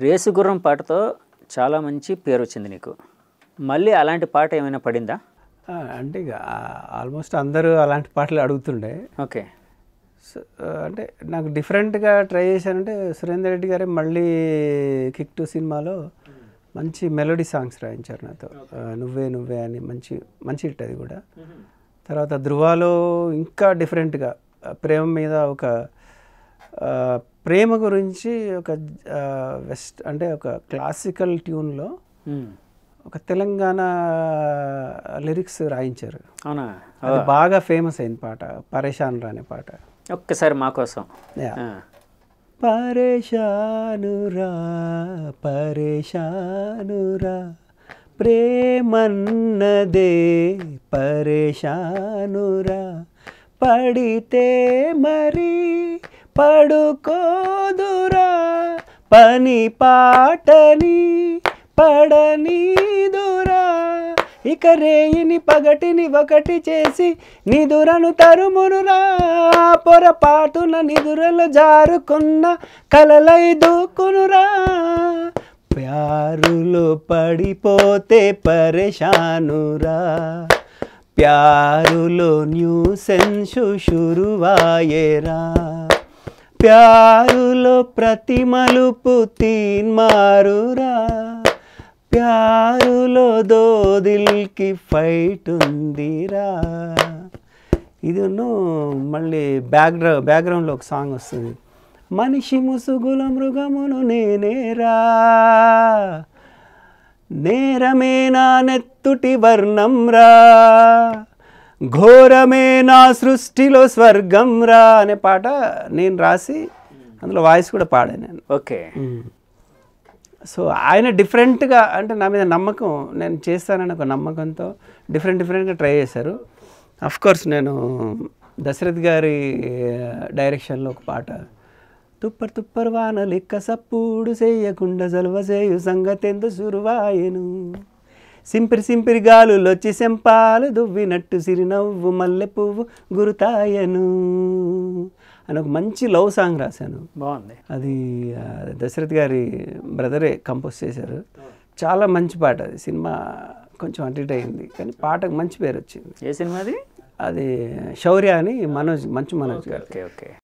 రేసుగుర్రం పాటతో చాలా మంచి పేరు వచ్చింది నీకు మళ్ళీ అలాంటి పాట ఏమైనా పడిందా అంటే ఇక ఆల్మోస్ట్ అందరూ అలాంటి పాటలు అడుగుతుండే ఓకే అంటే నాకు డిఫరెంట్గా ట్రై చేశానంటే సురేందర్ రెడ్డి గారే మళ్ళీ కిక్ టు సినిమాలో మంచి మెలోడీ సాంగ్స్ రాయించారు నాతో నువ్వే నువ్వే అని మంచి మంచి హిట్ అది కూడా తర్వాత ధృవాలో ఇంకా డిఫరెంట్గా ప్రేమ మీద ఒక ప్రేమ గురించి ఒక వెస్ట్ అంటే ఒక క్లాసికల్ ట్యూన్లో ఒక తెలంగాణ లిరిక్స్ రాయించారు అవునా అది బాగా ఫేమస్ అయింది పాట పరేషాన్ రాని పాట ఒక్కసారి మా కోసం పరేషానురా పరేషానురా ప్రేమన్నదే పరేషానురా పడితే మరి పడుకోదురా పని పాటని పడనీదురా ఇక రేయిని పగటిని ఒకటి చేసి నిదురను తరుమునురా పొరపాటున నిదురలు జారుకున్న కలలై దూకునురా ప్యారులో పడిపోతే పరేషానురా ప్యారులో న్యూసెన్సు షురువాయేరా ప్యారులో ప్రతి మలుపు తీన్మారురా ప్యారులో దోదిల్కి ఫైట్ ఉందిరా ఇది మళ్ళీ బ్యాక్గ్రౌ బ్యాక్గ్రౌండ్లో ఒక సాంగ్ వస్తుంది మనిషి ముసుగుల మృగమును నేనేరా నేరమే నా నెత్తుటి వర్ణం రా ఘోరమే నా సృష్టిలో స్వర్గం రా అనే పాట నేను రాసి అందులో వాయిస్ కూడా పాడాను నేను ఓకే సో ఆయన డిఫరెంట్గా అంటే నా మీద నమ్మకం నేను చేస్తానని ఒక నమ్మకంతో డిఫరెంట్ డిఫరెంట్గా ట్రై చేశారు అఫ్ కోర్స్ నేను దశరథ్ గారి డైరెక్షన్లో ఒక పాట తుప్పర్ తుప్పర్ వాన లెక్క సప్పుడు చేయకుండా జలువ చేయు సంగతెందు సురువాయను సింపిరి సింపిరి గాలులొచ్చి సెంపాలు దువ్వినట్టు సిరినవ్వు మల్లె పువ్వు గురుతాయను అని ఒక మంచి లవ్ సాంగ్ రాశాను బాగుంది అది దశరథ్ గారి బ్రదరే కంపోజ్ చేశారు చాలా మంచి పాట అది సినిమా కొంచెం అడ్డిట్ అయింది కానీ పాటకు మంచి పేరు వచ్చింది ఏ సినిమా అది అది శౌర్య అని మనోజ్ మంచు మనోజ్ గారు ఓకే ఓకే